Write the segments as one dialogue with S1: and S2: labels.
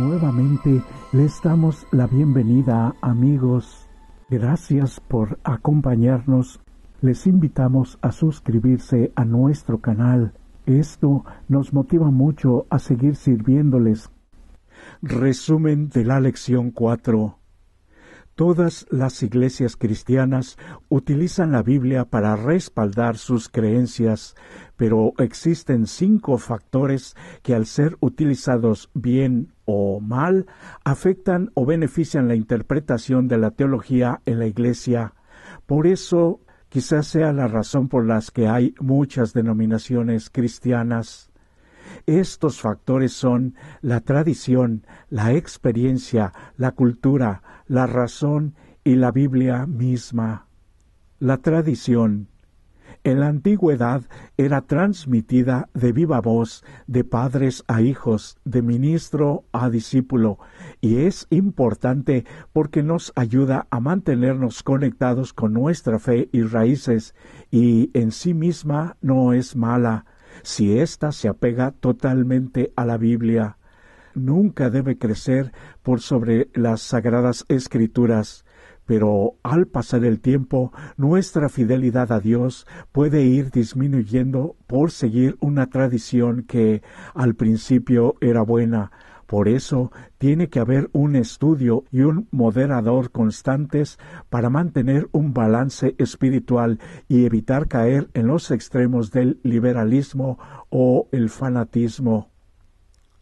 S1: Nuevamente les damos la bienvenida amigos. Gracias por acompañarnos. Les invitamos a suscribirse a nuestro canal. Esto nos motiva mucho a seguir sirviéndoles. Resumen de la lección 4. Todas las iglesias cristianas utilizan la Biblia para respaldar sus creencias, pero existen cinco factores que al ser utilizados bien o mal afectan o benefician la interpretación de la teología en la iglesia. Por eso quizás sea la razón por la que hay muchas denominaciones cristianas. Estos factores son la tradición, la experiencia, la cultura, la razón y la Biblia misma. La tradición. En la antigüedad era transmitida de viva voz, de padres a hijos, de ministro a discípulo, y es importante porque nos ayuda a mantenernos conectados con nuestra fe y raíces, y en sí misma no es mala. Si ésta se apega totalmente a la Biblia, nunca debe crecer por sobre las sagradas escrituras, pero al pasar el tiempo nuestra fidelidad a Dios puede ir disminuyendo por seguir una tradición que al principio era buena, por eso tiene que haber un estudio y un moderador constantes para mantener un balance espiritual y evitar caer en los extremos del liberalismo o el fanatismo.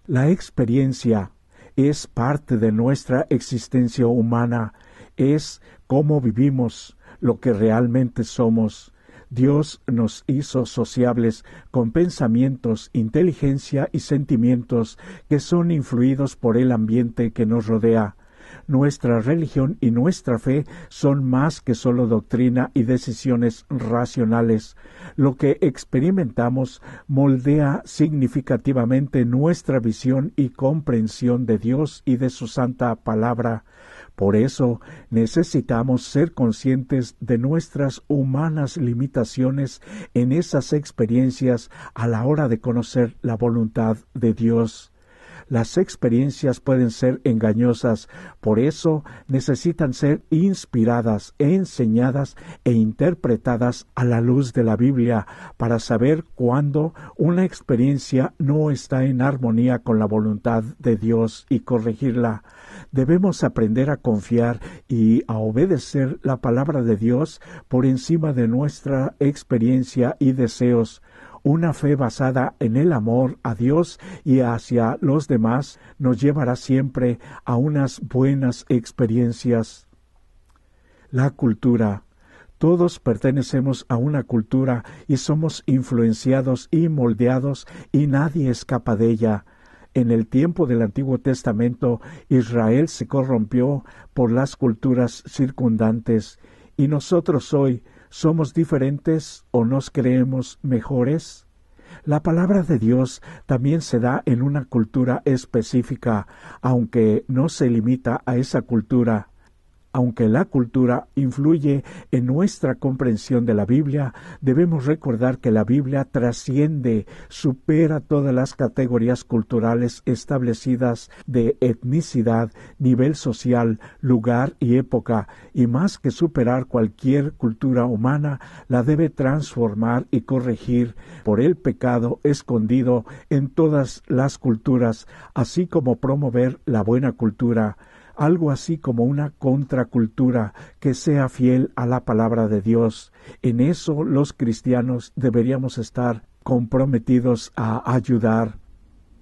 S1: La experiencia es parte de nuestra existencia humana, es cómo vivimos, lo que realmente somos. Dios nos hizo sociables con pensamientos, inteligencia y sentimientos que son influidos por el ambiente que nos rodea. Nuestra religión y nuestra fe son más que solo doctrina y decisiones racionales. Lo que experimentamos moldea significativamente nuestra visión y comprensión de Dios y de su santa palabra. Por eso necesitamos ser conscientes de nuestras humanas limitaciones en esas experiencias a la hora de conocer la voluntad de Dios. Las experiencias pueden ser engañosas, por eso necesitan ser inspiradas, enseñadas e interpretadas a la luz de la Biblia para saber cuándo una experiencia no está en armonía con la voluntad de Dios y corregirla. Debemos aprender a confiar y a obedecer la palabra de Dios por encima de nuestra experiencia y deseos. Una fe basada en el amor a Dios y hacia los demás nos llevará siempre a unas buenas experiencias. La cultura. Todos pertenecemos a una cultura y somos influenciados y moldeados y nadie escapa de ella. En el tiempo del Antiguo Testamento, Israel se corrompió por las culturas circundantes y nosotros hoy somos diferentes o nos creemos mejores? La palabra de Dios también se da en una cultura específica, aunque no se limita a esa cultura. Aunque la cultura influye en nuestra comprensión de la Biblia, debemos recordar que la Biblia trasciende, supera todas las categorías culturales establecidas de etnicidad, nivel social, lugar y época, y más que superar cualquier cultura humana, la debe transformar y corregir por el pecado escondido en todas las culturas, así como promover la buena cultura algo así como una contracultura que sea fiel a la palabra de Dios. En eso los cristianos deberíamos estar comprometidos a ayudar.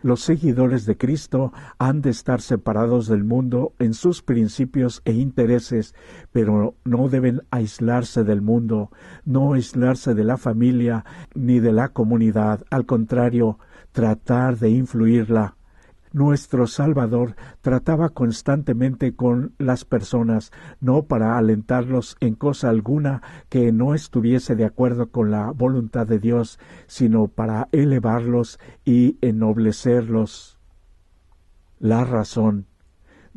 S1: Los seguidores de Cristo han de estar separados del mundo en sus principios e intereses, pero no deben aislarse del mundo, no aislarse de la familia ni de la comunidad, al contrario, tratar de influirla nuestro Salvador trataba constantemente con las personas, no para alentarlos en cosa alguna que no estuviese de acuerdo con la voluntad de Dios, sino para elevarlos y ennoblecerlos. La razón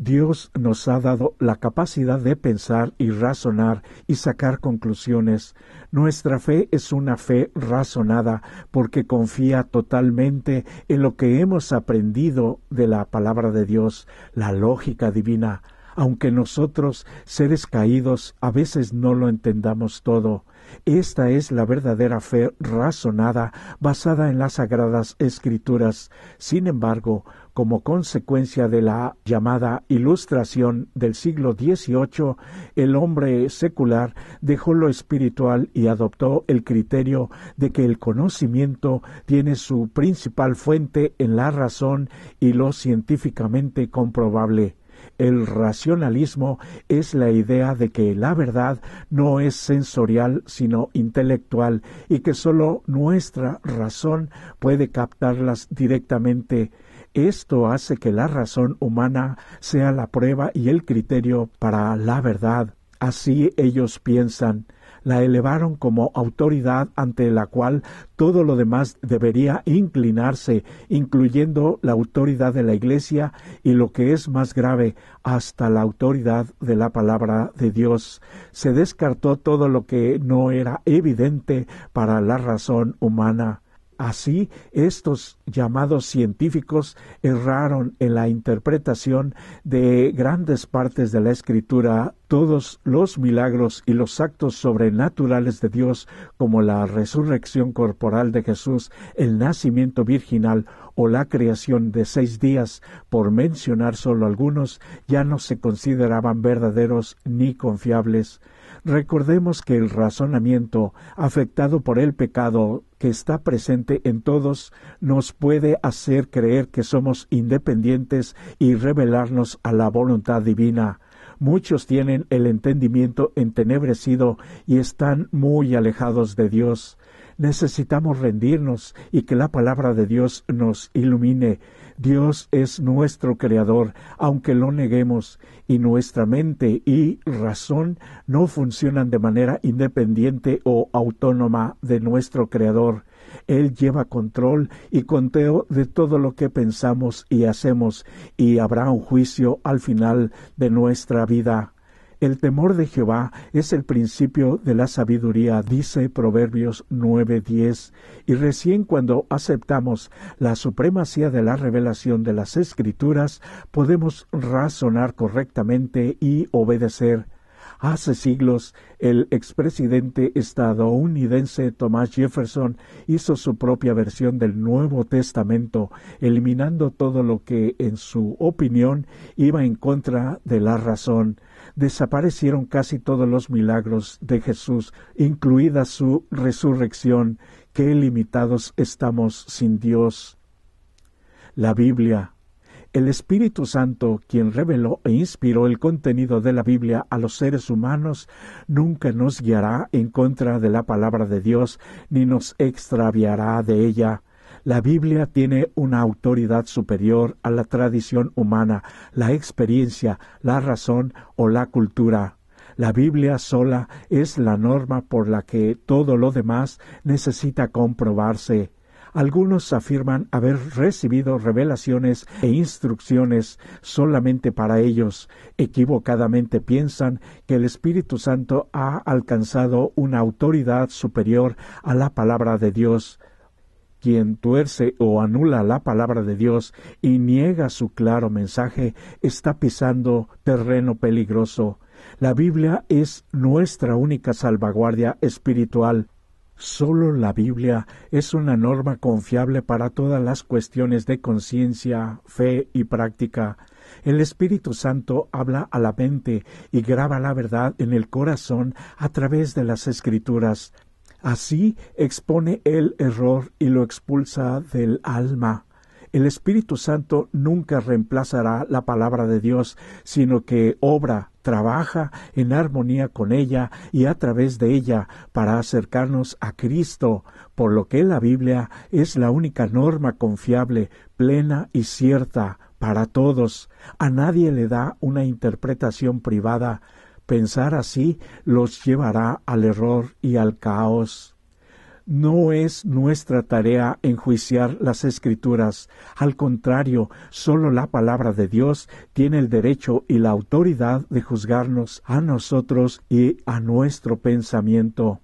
S1: Dios nos ha dado la capacidad de pensar y razonar y sacar conclusiones. Nuestra fe es una fe razonada porque confía totalmente en lo que hemos aprendido de la palabra de Dios, la lógica divina, aunque nosotros, seres caídos, a veces no lo entendamos todo. Esta es la verdadera fe razonada basada en las sagradas escrituras. Sin embargo, como consecuencia de la llamada ilustración del siglo XVIII, el hombre secular dejó lo espiritual y adoptó el criterio de que el conocimiento tiene su principal fuente en la razón y lo científicamente comprobable. El racionalismo es la idea de que la verdad no es sensorial sino intelectual y que sólo nuestra razón puede captarlas directamente. Esto hace que la razón humana sea la prueba y el criterio para la verdad. Así ellos piensan la elevaron como autoridad ante la cual todo lo demás debería inclinarse, incluyendo la autoridad de la Iglesia y lo que es más grave, hasta la autoridad de la palabra de Dios. Se descartó todo lo que no era evidente para la razón humana. Así, estos llamados científicos erraron en la interpretación de grandes partes de la escritura todos los milagros y los actos sobrenaturales de Dios, como la resurrección corporal de Jesús, el nacimiento virginal o la creación de seis días, por mencionar solo algunos, ya no se consideraban verdaderos ni confiables. Recordemos que el razonamiento afectado por el pecado que está presente en todos nos puede hacer creer que somos independientes y rebelarnos a la voluntad divina. Muchos tienen el entendimiento entenebrecido y están muy alejados de Dios. Necesitamos rendirnos y que la palabra de Dios nos ilumine. Dios es nuestro creador, aunque lo neguemos, y nuestra mente y razón no funcionan de manera independiente o autónoma de nuestro creador. Él lleva control y conteo de todo lo que pensamos y hacemos, y habrá un juicio al final de nuestra vida. El temor de Jehová es el principio de la sabiduría, dice Proverbios 9:10, y recién cuando aceptamos la supremacía de la revelación de las Escrituras, podemos razonar correctamente y obedecer. Hace siglos, el expresidente estadounidense Thomas Jefferson hizo su propia versión del Nuevo Testamento, eliminando todo lo que, en su opinión, iba en contra de la razón desaparecieron casi todos los milagros de Jesús, incluida su resurrección, qué limitados estamos sin Dios. La Biblia, el Espíritu Santo, quien reveló e inspiró el contenido de la Biblia a los seres humanos, nunca nos guiará en contra de la palabra de Dios, ni nos extraviará de ella. La Biblia tiene una autoridad superior a la tradición humana, la experiencia, la razón o la cultura. La Biblia sola es la norma por la que todo lo demás necesita comprobarse. Algunos afirman haber recibido revelaciones e instrucciones solamente para ellos. Equivocadamente piensan que el Espíritu Santo ha alcanzado una autoridad superior a la palabra de Dios. Quien tuerce o anula la palabra de Dios y niega su claro mensaje está pisando terreno peligroso. La Biblia es nuestra única salvaguardia espiritual. Solo la Biblia es una norma confiable para todas las cuestiones de conciencia, fe y práctica. El Espíritu Santo habla a la mente y graba la verdad en el corazón a través de las escrituras. Así expone el error y lo expulsa del alma. El Espíritu Santo nunca reemplazará la palabra de Dios, sino que obra, trabaja en armonía con ella y a través de ella para acercarnos a Cristo, por lo que la Biblia es la única norma confiable, plena y cierta para todos. A nadie le da una interpretación privada, Pensar así los llevará al error y al caos. No es nuestra tarea enjuiciar las escrituras, al contrario, solo la palabra de Dios tiene el derecho y la autoridad de juzgarnos a nosotros y a nuestro pensamiento.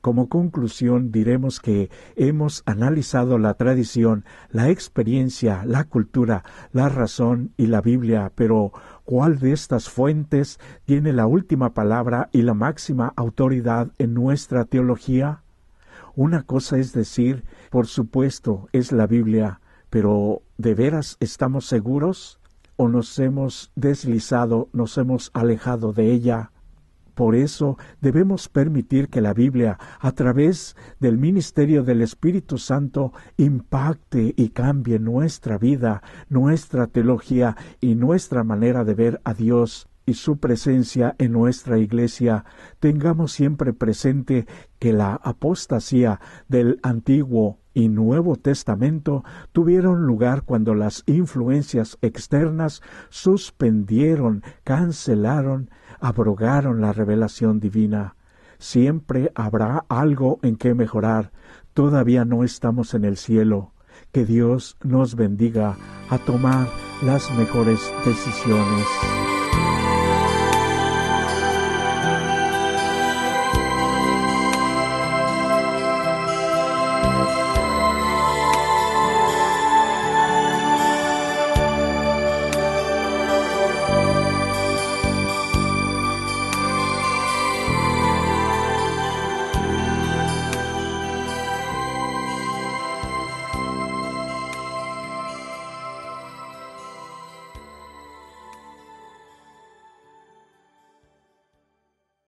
S1: Como conclusión diremos que hemos analizado la tradición, la experiencia, la cultura, la razón y la Biblia, pero ¿cuál de estas fuentes tiene la última palabra y la máxima autoridad en nuestra teología? Una cosa es decir, por supuesto, es la Biblia, pero ¿de veras estamos seguros? ¿O nos hemos deslizado, nos hemos alejado de ella? Por eso debemos permitir que la Biblia, a través del ministerio del Espíritu Santo, impacte y cambie nuestra vida, nuestra teología y nuestra manera de ver a Dios y su presencia en nuestra Iglesia, tengamos siempre presente que la apostasía del Antiguo y Nuevo Testamento tuvieron lugar cuando las influencias externas suspendieron, cancelaron, abrogaron la revelación divina. Siempre habrá algo en que mejorar. Todavía no estamos en el cielo. Que Dios nos bendiga a tomar las mejores decisiones.